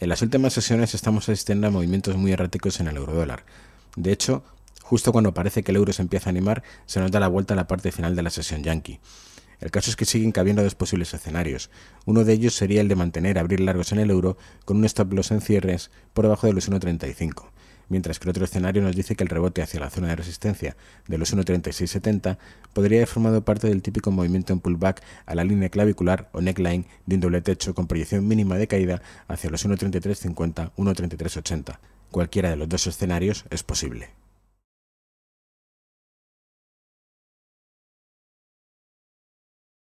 En las últimas sesiones estamos asistiendo a movimientos muy erráticos en el euro dólar. De hecho, justo cuando parece que el euro se empieza a animar, se nos da la vuelta a la parte final de la sesión yankee. El caso es que siguen cabiendo dos posibles escenarios. Uno de ellos sería el de mantener abrir largos en el euro con un stop loss en cierres por debajo de los 1.35 mientras que el otro escenario nos dice que el rebote hacia la zona de resistencia de los 1.3670 podría haber formado parte del típico movimiento en pullback a la línea clavicular o neckline de un doble techo con proyección mínima de caída hacia los 1.3350-1.3380. Cualquiera de los dos escenarios es posible.